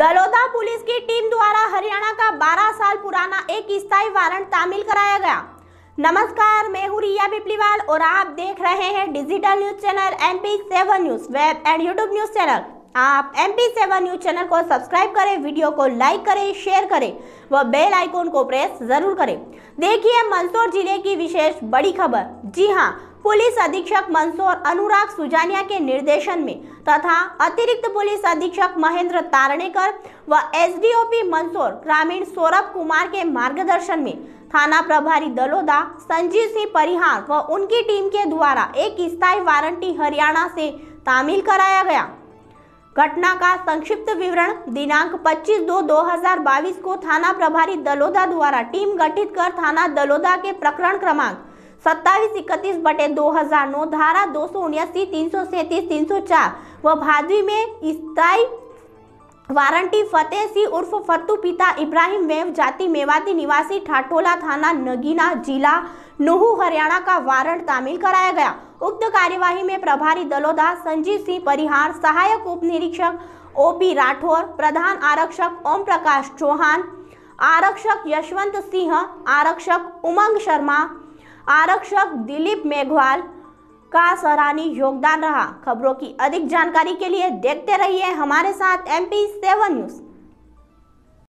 Daloda police की team द्वारा हरियाणा का 12 साल पुराना एक स्थायी वारंट तामील कराया गया नमस्कार मैं हूँ रिया पिपलीवाल और आप देख रहे हैं digital news channel M P seven news web and YouTube news channel आप M P seven news channel को सब्सक्राइब करें वीडियो को लाइक करें शेयर करें व बेल आइकोन को प्रेस जरूर करें देखिए मंदसौर जिले की विशेष बड़ी खबर जी हाँ पुलिस अधीक्षक मंसूर अनुराग सुजानिया के निर्देशन में तथा अतिरिक्त पुलिस अधीक्षक महेंद्र तारणेकर व एसडीओपी मंसूर ग्रामीण सौरभ कुमार के मार्गदर्शन में थाना प्रभारी दलोदा संजीव सिंह परिहार व उनकी टीम के द्वारा एक स्थायी वारंटी हरियाणा से तामील कराया गया घटना का संक्षिप्त विवरण दिनांक 25 दो 2022 को थाना प्रभारी दलोदा द्वारा टीम गठित कर थाना दलोदा के प्रकरण क्रमांक सत्ताईस इकतीस बटे दो हजार नौ धारा दो सौ उन्यासी तीन सौ सैंतीस तीन सौ चार व भादवी में स्थायी वारंटी फतेह सिंह उर्फ फतू पिता इब्राहिम वेव जाति मेवाती निवासी ठाटोला थाना नगीना जिला नूहू हरियाणा का वारंट तामील कराया गया उक्त कार्यवाही में प्रभारी दलोदा संजीव सिंह परिहार सहायक उप निरीक्षक ओपी राठौर प्रधान आरक्षक ओम प्रकाश चौहान आरक्षक यशवंत सिंह आरक्षक उमंग शर्मा आरक्षक दिलीप मेघवाल का सराहनीय योगदान रहा खबरों की अधिक जानकारी के लिए देखते रहिए हमारे साथ एम पी सेवन न्यूज़